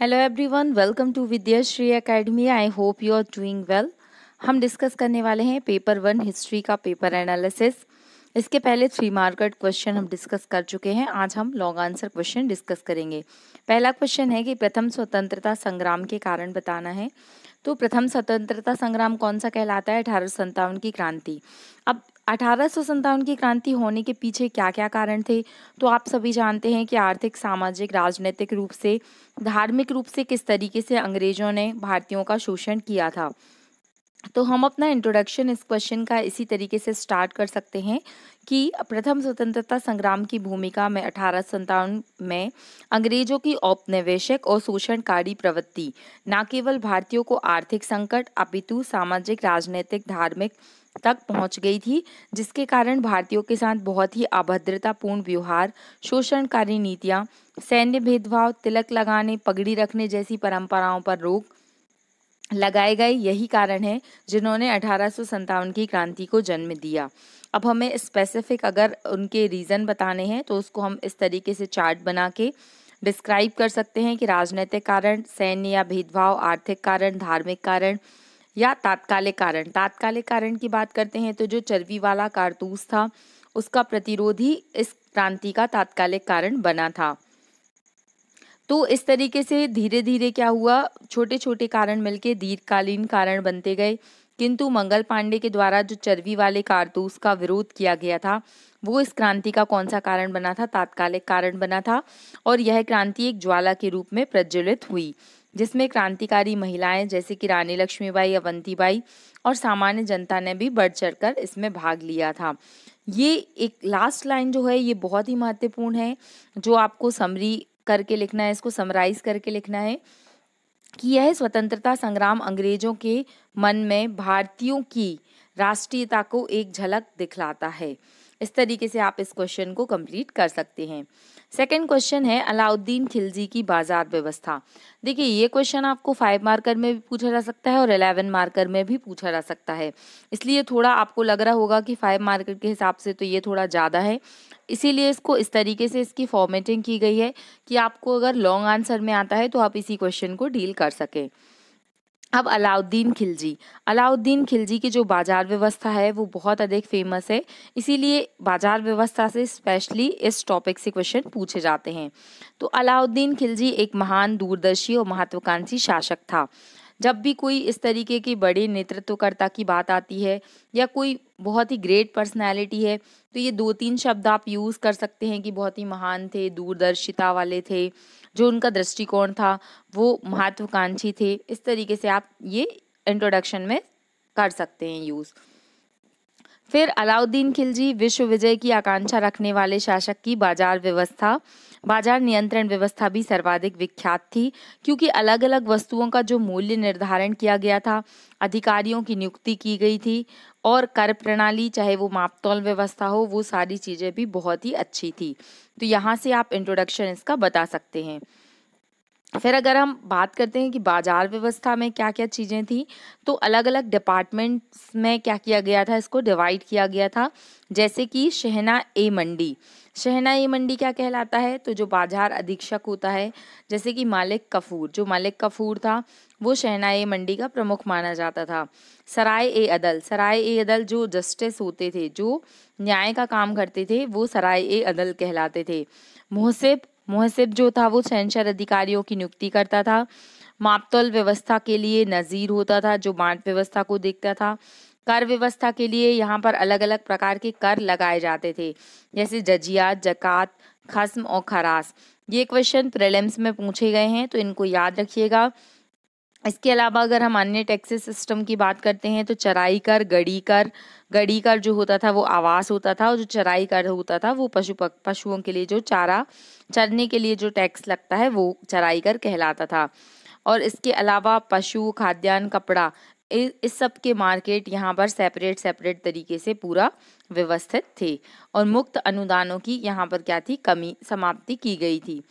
hello everyone welcome to Vidyashri academy I hope you are doing well हम discuss करने वाले हैं पेपर वन हिस्ट्री का पेपर एनालिसिस इसके पहले थ्री मार्कर्ड क्वेश्चन हम डिस्कस कर चुके हैं आज हम लॉन्ग आंसर क्वेश्चन डिस्कस करेंगे पहला क्वेश्चन है कि प्रथम स्वतंत्रता संग्राम के कारण बताना है तो प्रथम स्वतंत्रता संग्राम कौन सा कहलाता है अठारह की क्रांति अब अठारह की क्रांति होने के पीछे क्या क्या कारण थे तो आप सभी जानते हैं कि आर्थिक सामाजिक राजनीतिक रूप से धार्मिक रूप से किस तरीके से अंग्रेजों ने भारतीयों का शोषण किया था तो हम अपना इंट्रोडक्शन इस क्वेश्चन का इसी तरीके से स्टार्ट कर सकते हैं कि प्रथम स्वतंत्रता संग्राम की भूमिका में अठारह में अंग्रेजों की औपनिवेशक और शोषणकारी प्रवृत्ति न केवल भारतीयों को आर्थिक संकट अपितु सामाजिक राजनीतिक धार्मिक तक पहुंच गई थी जिसके कारण भारतीयों के साथ बहुत ही अभद्रतापूर्ण व्यवहार शोषणकारी नीतियां सैन्य भेदभाव तिलक लगाने पगड़ी रखने जैसी परंपराओं पर रोक लगाए गए यही कारण है जिन्होंने अठारह की क्रांति को जन्म दिया अब हमें स्पेसिफिक अगर उनके रीज़न बताने हैं तो उसको हम इस तरीके से चार्ट बना के डिस्क्राइब कर सकते हैं कि राजनीतिक कारण सैन्य या भेदभाव आर्थिक कारण धार्मिक कारण या तात्कालिक कारण तात्कालिक कारण की बात करते हैं तो जो चर्बी वाला कारतूस था उसका प्रतिरोध ही इस क्रांति का तात्कालिक कारण बना था तो इस तरीके से धीरे धीरे क्या हुआ छोटे छोटे कारण मिलके दीर्घकालीन कारण बनते गए किंतु मंगल पांडे के द्वारा जो चर्बी वाले कारतूस का विरोध किया गया था वो इस क्रांति का कौन सा कारण बना था तात्कालिक कारण बना था और यह क्रांति एक ज्वाला के रूप में प्रज्वलित हुई जिसमें क्रांतिकारी महिलाएं जैसे कि रानी लक्ष्मीबाई अवंतीबाई और सामान्य जनता ने भी बढ़ चढ़ इसमें भाग लिया था ये एक लास्ट लाइन जो है ये बहुत ही महत्वपूर्ण है जो आपको समरी करके लिखना है इसको समराइज करके लिखना है कि यह स्वतंत्रता संग्राम अंग्रेजों के मन में भारतीयों की राष्ट्रीयता को एक झलक दिखलाता है इस तरीके से आप इस क्वेश्चन को कंप्लीट कर सकते हैं सेकेंड क्वेश्चन है अलाउद्दीन खिलजी की बाजार व्यवस्था देखिए ये क्वेश्चन आपको फाइव मार्कर में भी पूछा जा सकता है और अलेवन मार्कर में भी पूछा जा सकता है इसलिए थोड़ा आपको लग रहा होगा कि फाइव मार्कर के हिसाब से तो ये थोड़ा ज़्यादा है इसीलिए इसको इस तरीके से इसकी फॉर्मेटिंग की गई है कि आपको अगर लॉन्ग आंसर में आता है तो आप इसी क्वेश्चन को डील कर सकें अब अलाउद्दीन खिलजी अलाउद्दीन खिलजी की जो बाजार व्यवस्था है वो बहुत अधिक फेमस है इसीलिए बाजार व्यवस्था से स्पेशली इस टॉपिक से क्वेश्चन पूछे जाते हैं तो अलाउद्दीन खिलजी एक महान दूरदर्शी और महत्वाकांक्षी शासक था जब भी कोई इस तरीके की बड़े नेतृत्वकर्ता की बात आती है या कोई बहुत ही ग्रेट पर्सनैलिटी है तो ये दो तीन शब्द आप यूज़ कर सकते हैं कि बहुत ही महान थे दूरदर्शिता वाले थे जो उनका दृष्टिकोण था वो महत्वाकांक्षी थे इस तरीके से आप ये इंट्रोडक्शन में कर सकते हैं यूज़ फिर अलाउद्दीन खिलजी विश्व विजय की आकांक्षा रखने वाले शासक की बाजार व्यवस्था बाजार नियंत्रण व्यवस्था भी सर्वाधिक विख्यात थी क्योंकि अलग अलग वस्तुओं का जो मूल्य निर्धारण किया गया था अधिकारियों की नियुक्ति की गई थी और कर प्रणाली चाहे वो मापतौल व्यवस्था हो वो सारी चीज़ें भी बहुत ही अच्छी थी तो यहाँ से आप इंट्रोडक्शन इसका बता सकते हैं फिर अगर हम बात करते हैं कि बाजार व्यवस्था में क्या क्या चीज़ें थी तो अलग अलग डिपार्टमेंट्स में क्या किया गया था इसको डिवाइड किया गया था जैसे कि शहना ए मंडी शहना ए मंडी क्या कहलाता है तो जो बाजार अधीक्षक होता है जैसे कि मालिक कफूर जो मालिक कफूर था वो शहना ए मंडी का प्रमुख माना जाता था सराय ए अदल सराय ए अदल जो जस्टिस होते थे जो न्याय का काम करते थे वो सराय ए अदल कहलाते थे मोहसिब मुहसिब जो था वो सेंसर अधिकारियों की नियुक्ति करता था मापतौल व्यवस्था के लिए नज़ीर होता था जो बाट व्यवस्था को देखता था कर व्यवस्था के लिए यहाँ पर अलग अलग प्रकार के कर लगाए जाते थे जैसे जजियात जक़ात खस्म और खरास ये क्वेश्चन प्रेलम्स में पूछे गए हैं तो इनको याद रखिएगा इसके अलावा अगर हम अन्य टैक्सेस सिस्टम की बात करते हैं तो चराई कर गड़ी कर गड़ी कर जो होता था वो आवास होता था और जो चराई कर होता था वो पशु पशुओं के लिए जो चारा चरने के लिए जो टैक्स लगता है वो चराई कर कहलाता था और इसके अलावा पशु खाद्यान्न कपड़ा इस, इस सब के मार्केट यहाँ पर सेपरेट सेपरेट तरीके से पूरा व्यवस्थित थे और मुक्त अनुदानों की यहाँ पर क्या थी कमी समाप्ति की गई थी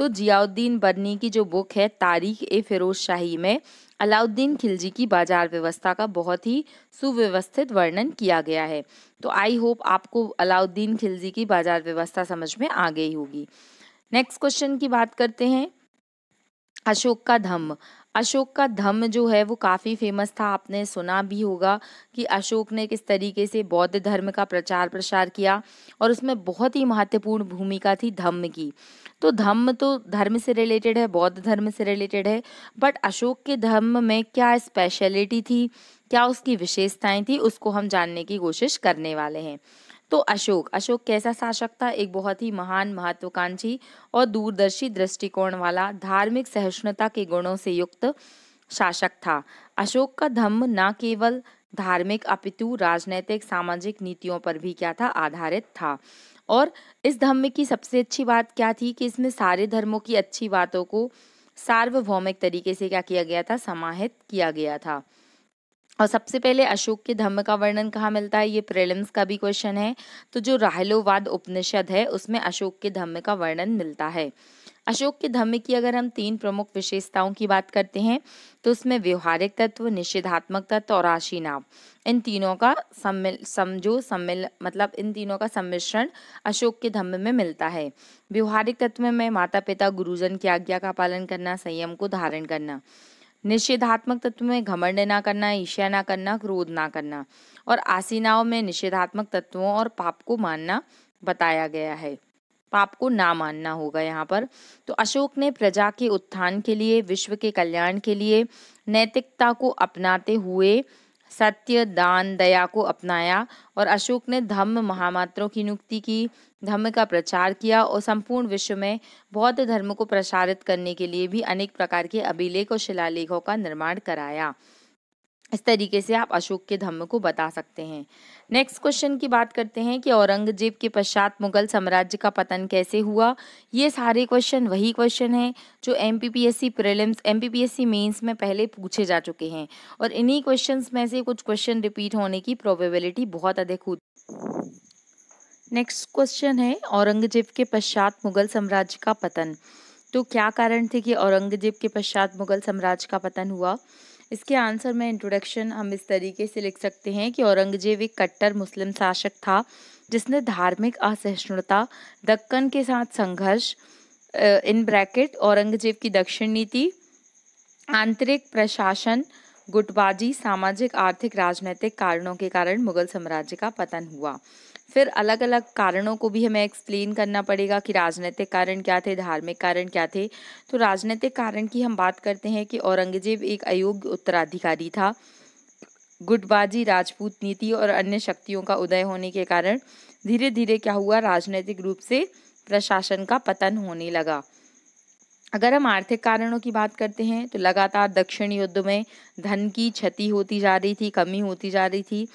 तो जियाउद्दीन बर्नी की जो बुक है तारीख ए फिरोज शाही में अलाउद्दीन खिलजी की बाजार व्यवस्था का बहुत ही सुव्यवस्थित वर्णन किया गया है तो आई होप आपको अलाउद्दीन खिलजी की बाजार व्यवस्था समझ में आ गई होगी नेक्स्ट क्वेश्चन की बात करते हैं अशोक का धम्म अशोक का धम्म जो है वो काफ़ी फेमस था आपने सुना भी होगा कि अशोक ने किस तरीके से बौद्ध धर्म का प्रचार प्रसार किया और उसमें बहुत ही महत्वपूर्ण भूमिका थी धम्म की तो धम्म तो धर्म से रिलेटेड है बौद्ध धर्म से रिलेटेड है बट अशोक के धर्म में क्या स्पेशलिटी थी क्या उसकी विशेषताएं थी उसको हम जानने की कोशिश करने वाले हैं तो अशोक अशोक कैसा शासक था एक बहुत ही महान महत्वाकांक्षी और दूरदर्शी दृष्टिकोण वाला धार्मिक सहिष्णुता के गुणों से युक्त शासक था अशोक का धम्म न केवल धार्मिक अपितु राजनैतिक सामाजिक नीतियों पर भी क्या था आधारित था और इस धम्म की सबसे अच्छी बात क्या थी कि इसमें सारे धर्मों की अच्छी बातों को सार्वभौमिक तरीके से क्या किया गया था समाहित किया गया था और सबसे पहले अशोक के धम्म का वर्णन कहाँ मिलता है ये प्रिलिम्स का भी क्वेश्चन है तो जो राहलोवाद उपनिषद है उसमें अशोक के धम्म का वर्णन मिलता है अशोक के धम्म की अगर हम तीन प्रमुख विशेषताओं की बात करते हैं तो उसमें व्यवहारिक तत्व निषेधात्मक तत्व और आशीनाव इन तीनों का सम्मिल समझो सम्मिल मतलब इन तीनों का सम्मिश्रण अशोक के धम्म में मिलता है व्यवहारिक तत्व में माता पिता गुरुजन की आज्ञा का पालन करना संयम को धारण करना निषेधात्मक तत्व में घमंड ना करना ईर्ष्या ना करना क्रोध ना करना और आसीनाओं में निषेधात्मक तत्वों और पाप को मानना बताया गया है पाप को ना मानना होगा यहाँ पर तो अशोक ने प्रजा के उत्थान के लिए विश्व के कल्याण के लिए नैतिकता को अपनाते हुए सत्य दान दया को अपनाया और अशोक ने धम्म महामात्रों की नियुक्ति की धम्म का प्रचार किया और संपूर्ण विश्व में बौद्ध धर्म को प्रसारित करने के लिए भी अनेक प्रकार के अभिलेख और शिलालेखों का निर्माण कराया इस तरीके से आप अशोक के धम्म को बता सकते हैं नेक्स्ट क्वेश्चन की बात करते हैं कि औरंगजेब के पश्चात मुगल साम्राज्य का पतन कैसे हुआ ये सारे क्वेश्चन वही क्वेश्चन हैं जो M P P S C prelims M P P S C mains में पहले पूछे जा चुके हैं और इन्हीं क्वेश्चंस में से कुछ क्वेश्चन रिपीट होने की प्रोबेबिलिटी बहुत अधिक होती नेक्स्ट क्वेश्चन है औरंगजेब के पश्चात मुगल साम्राज्य का पतन तो क्या कारण थे कि औरंगजेब के पश्चात मुगल साम्राज्य का पतन हुआ इसके आंसर में इंट्रोडक्शन हम इस तरीके से लिख सकते हैं कि औरंगजेब एक कट्टर मुस्लिम शासक था जिसने धार्मिक असहिष्णुता दक्कन के साथ संघर्ष इन ब्रैकेट औरंगजेब की दक्षिण नीति आंतरिक प्रशासन गुटबाजी सामाजिक आर्थिक राजनीतिक कारणों के कारण मुगल साम्राज्य का पतन हुआ फिर अलग अलग कारणों को भी हमें एक्सप्लेन करना पड़ेगा कि राजनीतिक कारण क्या थे धार्मिक कारण क्या थे तो राजनीतिक कारण की हम बात करते हैं कि औरंगजेब एक अयोग्य उत्तराधिकारी था गुटबाजी राजपूत नीति और अन्य शक्तियों का उदय होने के कारण धीरे धीरे क्या हुआ राजनीतिक रूप से प्रशासन का पतन होने लगा अगर हम आर्थिक कारणों की बात करते हैं तो लगातार दक्षिण युद्ध में धन की क्षति होती जा रही थी कमी होती जा रही थी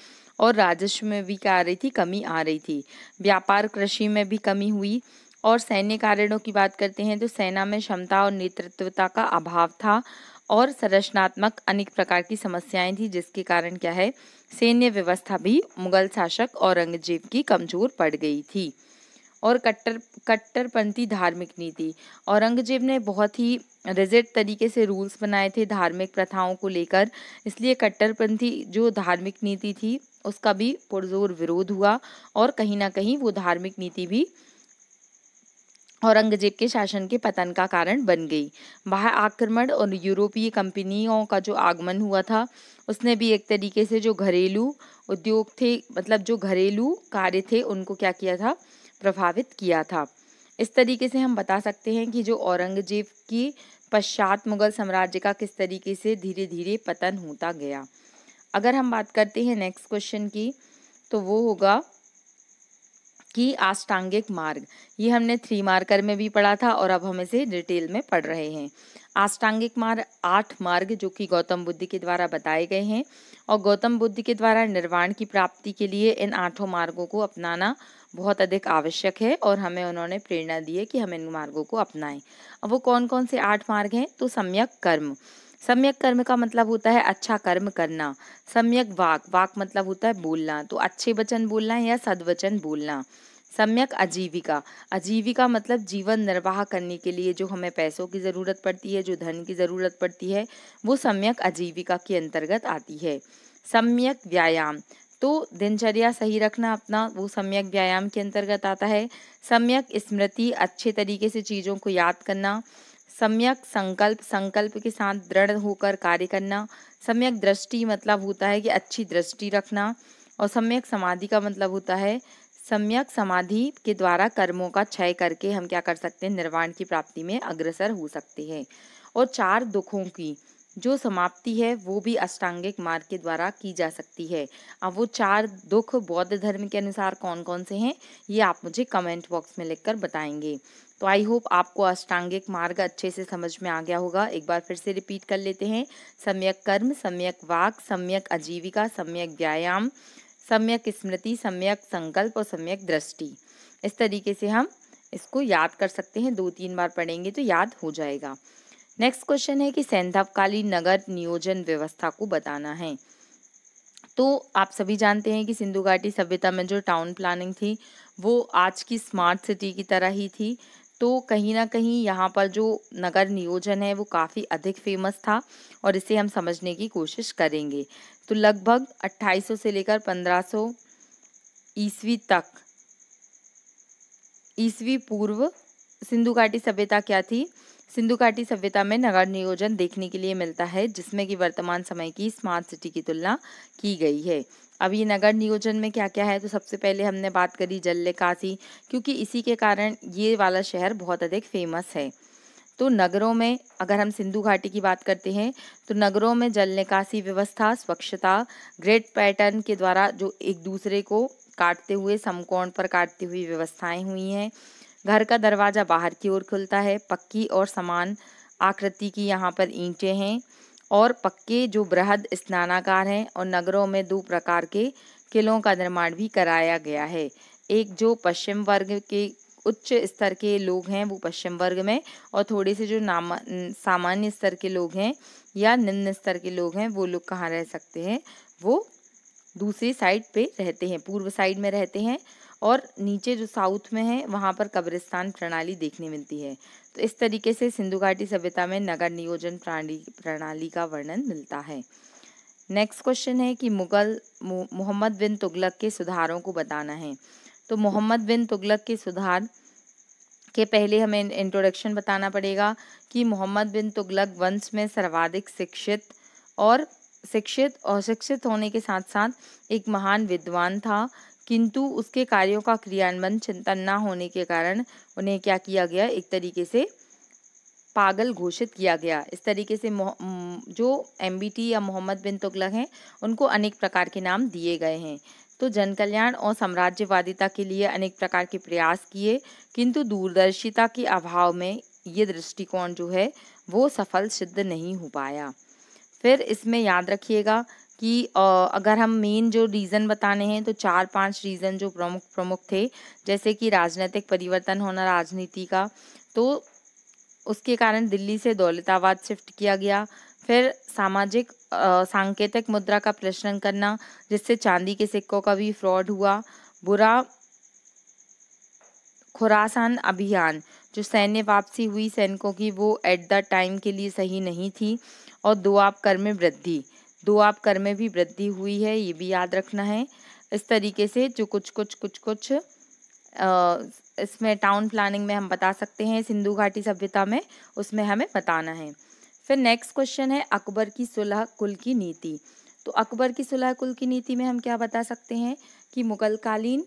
और राजस्व में भी क्या आ रही थी कमी आ रही थी व्यापार कृषि में भी कमी हुई और सैन्य कारणों की बात करते हैं तो सेना में क्षमता और नेतृत्वता का अभाव था और संरचनात्मक अनेक प्रकार की समस्याएं थी जिसके कारण क्या है सैन्य व्यवस्था भी मुगल शासक औरंगजेब की कमजोर पड़ गई थी और कट्टर कट्टरपंथी धार्मिक नीति औरंगजेब ने बहुत ही रिजिड तरीके से रूल्स बनाए थे धार्मिक प्रथाओं को लेकर इसलिए कट्टरपंथी जो धार्मिक नीति थी उसका भी पुरजोर विरोध हुआ और कहीं ना कहीं वो धार्मिक नीति भी औरंगजेब के शासन के पतन का कारण बन गई बाहर आक्रमण और यूरोपीय कंपनियों का जो आगमन हुआ था उसने भी एक तरीके से जो घरेलू उद्योग थे मतलब जो घरेलू कार्य थे उनको क्या किया था प्रभावित किया था इस तरीके से हम बता सकते हैं कि जो औरंगजेब की पश्चात मुगल साम्राज्य का किस तरीके से धीरे धीरे पतन होता गया अगर हम बात करते हैं नेक्स्ट क्वेश्चन की तो वो होगा कि आष्टांगिक मार्ग ये हमने थ्री मार्कर में भी पढ़ा था और अब हम इसे डिटेल में पढ़ रहे हैं आष्टांगिक मार्ग आठ मार्ग जो कि गौतम बुद्ध के द्वारा बताए गए हैं और गौतम बुद्ध के द्वारा निर्वाण की प्राप्ति के लिए इन आठों मार्गों को अपनाना बहुत अधिक आवश्यक है और हमें उन्होंने प्रेरणा दी है कि हम इन मार्गों को अपनाएं अब वो कौन कौन से आठ मार्ग हैं तो सम्यक कर्म सम्यक कर्म का मतलब होता है अच्छा कर्म करना सम्यक वाक वाक मतलब होता है बोलना तो अच्छे वचन बोलना या सदवचन बोलना सम्यक आजीविका आजीविका मतलब जीवन निर्वाह करने के लिए जो हमें पैसों की ज़रूरत पड़ती है जो धन की ज़रूरत पड़ती है वो सम्यक आजीविका के अंतर्गत आती है सम्यक व्यायाम तो दिनचर्या सही रखना अपना वो सम्यक व्यायाम के अंतर्गत आता है सम्यक स्मृति अच्छे तरीके से चीज़ों को याद करना सम्यक संकल्प संकल्प के साथ दृढ़ होकर कार्य करना सम्यक दृष्टि मतलब होता है कि अच्छी दृष्टि रखना और सम्यक समाधि का मतलब होता है सम्यक समाधि के द्वारा कर्मों का क्षय करके हम क्या कर सकते हैं निर्वाण की प्राप्ति में अग्रसर हो सकते हैं और चार दुखों की जो समाप्ति है वो भी अष्टांगिक मार्ग के द्वारा की जा सकती है अब वो चार दुख बौद्ध धर्म के अनुसार कौन कौन से हैं ये आप मुझे कमेंट बॉक्स में लिखकर बताएंगे तो आई होप आपको अष्टांगिक मार्ग अच्छे से समझ में आ गया होगा एक बार फिर से रिपीट कर लेते हैं सम्यक कर्म सम्यक वाक सम्यक आजीविका सम्यक व्यायाम सम्यक स्मृति सम्यक संकल्प और सम्यक दृष्टि इस तरीके से हम इसको याद कर सकते हैं दो तीन बार पढ़ेंगे तो याद हो जाएगा नेक्स्ट क्वेश्चन है कि सैंधवकालीन नगर नियोजन व्यवस्था को बताना है तो आप सभी जानते हैं कि सिंधु घाटी सभ्यता में जो टाउन प्लानिंग थी वो आज की स्मार्ट सिटी की तरह ही थी तो कहीं ना कहीं यहाँ पर जो नगर नियोजन है वो काफ़ी अधिक फेमस था और इसे हम समझने की कोशिश करेंगे तो लगभग 2800 से लेकर 1500 ईस्वी तक ईस्वी पूर्व सिंधु घाटी सभ्यता क्या थी सिंधु घाटी सभ्यता में नगर नियोजन देखने के लिए मिलता है जिसमें कि वर्तमान समय की स्मार्ट सिटी की तुलना की गई है अब ये नगर नियोजन में क्या क्या है तो सबसे पहले हमने बात करी जल निकासी क्योंकि इसी के कारण ये वाला शहर बहुत अधिक फेमस है तो नगरों में अगर हम सिंधु घाटी की बात करते हैं तो नगरों में जल निकासी व्यवस्था स्वच्छता ग्रेट पैटर्न के द्वारा जो एक दूसरे को काटते हुए समकोण पर काटती हुई व्यवस्थाएं हुई हैं घर का दरवाजा बाहर की ओर खुलता है पक्की और समान आकृति की यहाँ पर ईंटें हैं और पक्के जो बृहद स्नानाकार हैं और नगरों में दो प्रकार के किलों का निर्माण भी कराया गया है एक जो पश्चिम वर्ग के उच्च स्तर के लोग हैं वो पश्चिम वर्ग में और थोड़े से जो नाम सामान्य स्तर के लोग हैं या निम्न स्तर के लोग हैं वो लोग कहाँ रह सकते हैं वो दूसरी साइड पे रहते हैं पूर्व साइड में रहते हैं और नीचे जो साउथ में है वहाँ पर कब्रिस्तान प्रणाली देखने मिलती है तो इस तरीके से सिंधु घाटी सभ्यता में नगर नियोजन प्रणाली प्रणाली का वर्णन मिलता है नेक्स्ट क्वेश्चन है कि मुगल मोहम्मद बिन तुगलक के सुधारों को बताना है तो मोहम्मद बिन तुगलक के सुधार के पहले हमें इंट्रोडक्शन बताना पड़ेगा कि मोहम्मद बिन तुगलक वंश में सर्वाधिक शिक्षित और शिक्षित और शिक्षित होने के साथ साथ एक महान विद्वान था किंतु उसके कार्यों का क्रियान्वयन चिंतन न होने के कारण उन्हें क्या किया गया एक तरीके से पागल घोषित किया गया इस तरीके से जो एम या मोहम्मद बिन तुगलक हैं उनको अनेक प्रकार के नाम दिए गए हैं तो जन कल्याण और साम्राज्यवादिता के लिए अनेक प्रकार के प्रयास किए किंतु दूरदर्शिता के अभाव में ये दृष्टिकोण जो है वो सफल सिद्ध नहीं हो पाया फिर इसमें याद रखिएगा कि अगर हम मेन जो रीज़न बताने हैं तो चार पांच रीज़न जो प्रमुख प्रमुख थे जैसे कि राजनीतिक परिवर्तन होना राजनीति का तो उसके कारण दिल्ली से दौलताबाद शिफ्ट किया गया फिर सामाजिक सांकेतिक मुद्रा का प्रश्न करना जिससे चांदी के सिक्कों का भी फ्रॉड हुआ बुरा खुरासान अभियान जो सैन्य वापसी हुई सैनिकों की वो एट द टाइम के लिए सही नहीं थी और दो आप कर में वृद्धि दो आप कर में भी वृद्धि हुई है ये भी याद रखना है इस तरीके से जो कुछ कुछ कुछ कुछ इसमें टाउन प्लानिंग में हम बता सकते हैं सिंधु घाटी सभ्यता में उसमें हमें बताना है फिर नेक्स्ट क्वेश्चन है अकबर की सुलह कुल की नीति तो अकबर की सुलह कुल की नीति में हम क्या बता सकते हैं कि मुगलकालीन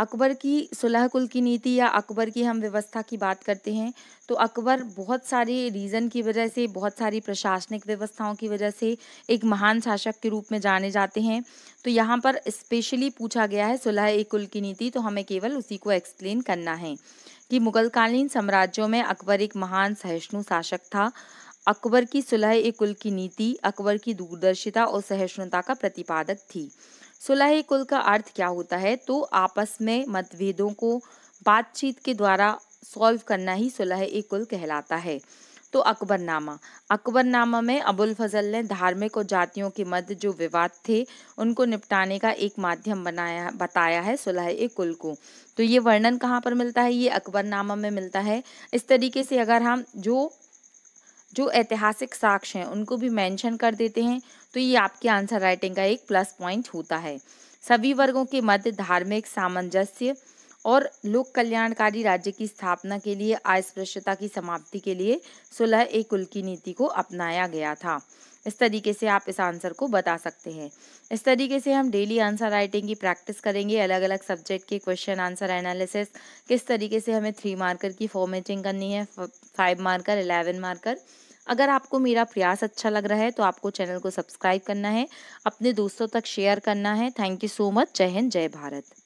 अकबर की सुलह कुल की नीति या अकबर की हम व्यवस्था की बात करते हैं तो अकबर बहुत सारे रीज़न की वजह से बहुत सारी प्रशासनिक व्यवस्थाओं की वजह से एक महान शासक के रूप में जाने जाते हैं तो यहाँ पर स्पेशली पूछा गया है सुलह ए कुल की नीति तो हमें केवल उसी को एक्सप्लेन करना है कि मुगलकालीन साम्राज्यों में अकबर एक महान सहिष्णु शासक था अकबर की सुलह ए कुल की नीति अकबर की दूरदर्शिता और सहिष्णुता का प्रतिपादक थी सुलह कुल का अर्थ क्या होता है तो आपस में मतभेदों को बातचीत के द्वारा सॉल्व करना ही सुलह कुल कहलाता है तो अकबरनामा अकबरनामा में अबुल फजल ने धार्मिक और जातियों के मध्य जो विवाद थे उनको निपटाने का एक माध्यम बनाया बताया है सुलह ए कुल को तो ये वर्णन कहाँ पर मिलता है ये अकबरनामा में मिलता है इस तरीके से अगर हम जो जो ऐतिहासिक साक्ष्य हैं उनको भी मेंशन कर देते हैं तो ये आपके आंसर राइटिंग का एक प्लस पॉइंट होता है सभी वर्गों के मध्य धार्मिक सामंजस्य और लोक कल्याणकारी राज्य की स्थापना के लिए अस्पृश्यता की समाप्ति के लिए सुलह एक कुल की नीति को अपनाया गया था इस तरीके से आप इस आंसर को बता सकते हैं इस तरीके से हम डेली आंसर राइटिंग की प्रैक्टिस करेंगे अलग अलग सब्जेक्ट के क्वेश्चन आंसर एनालिसिस किस तरीके से हमें थ्री मार्कर की फॉर्मेटिंग करनी है फाइव मार्कर एलेवन मार्कर अगर आपको मेरा प्रयास अच्छा लग रहा है तो आपको चैनल को सब्सक्राइब करना है अपने दोस्तों तक शेयर करना है थैंक यू सो मच जय हिंद जय भारत